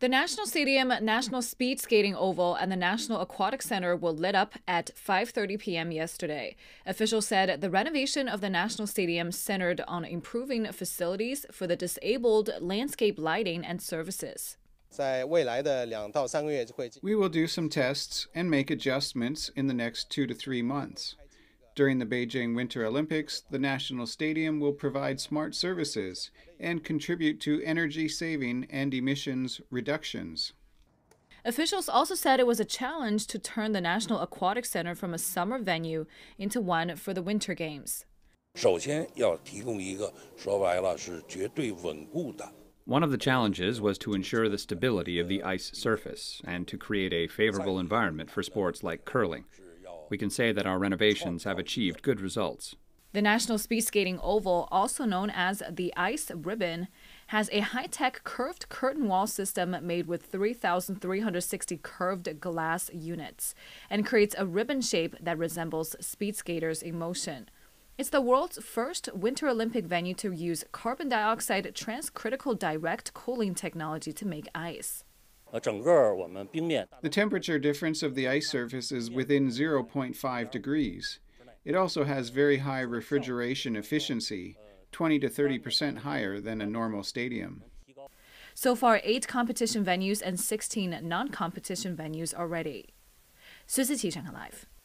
The National Stadium National Speed Skating Oval and the National Aquatic Center will lit up at 5:30 p.m. yesterday. Officials said the renovation of the National Stadium centered on improving facilities for the disabled, landscape lighting and services. We will do some tests and make adjustments in the next 2 to 3 months. During the Beijing Winter Olympics, the National Stadium will provide smart services and contribute to energy saving and emissions reductions. Officials also said it was a challenge to turn the National Aquatic Center from a summer venue into one for the Winter Games. One of the challenges was to ensure the stability of the ice surface and to create a favorable environment for sports like curling. We can say that our renovations have achieved good results. The National Speed Skating Oval, also known as the Ice Ribbon, has a high tech curved curtain wall system made with 3,360 curved glass units and creates a ribbon shape that resembles speed skaters' emotion. It's the world's first Winter Olympic venue to use carbon dioxide transcritical direct cooling technology to make ice. The temperature difference of the ice surface is within 0.5 degrees. It also has very high refrigeration efficiency, 20 to 30 percent higher than a normal stadium. So far, eight competition venues and 16 non competition venues are ready. already. 苏思琪上海 Live。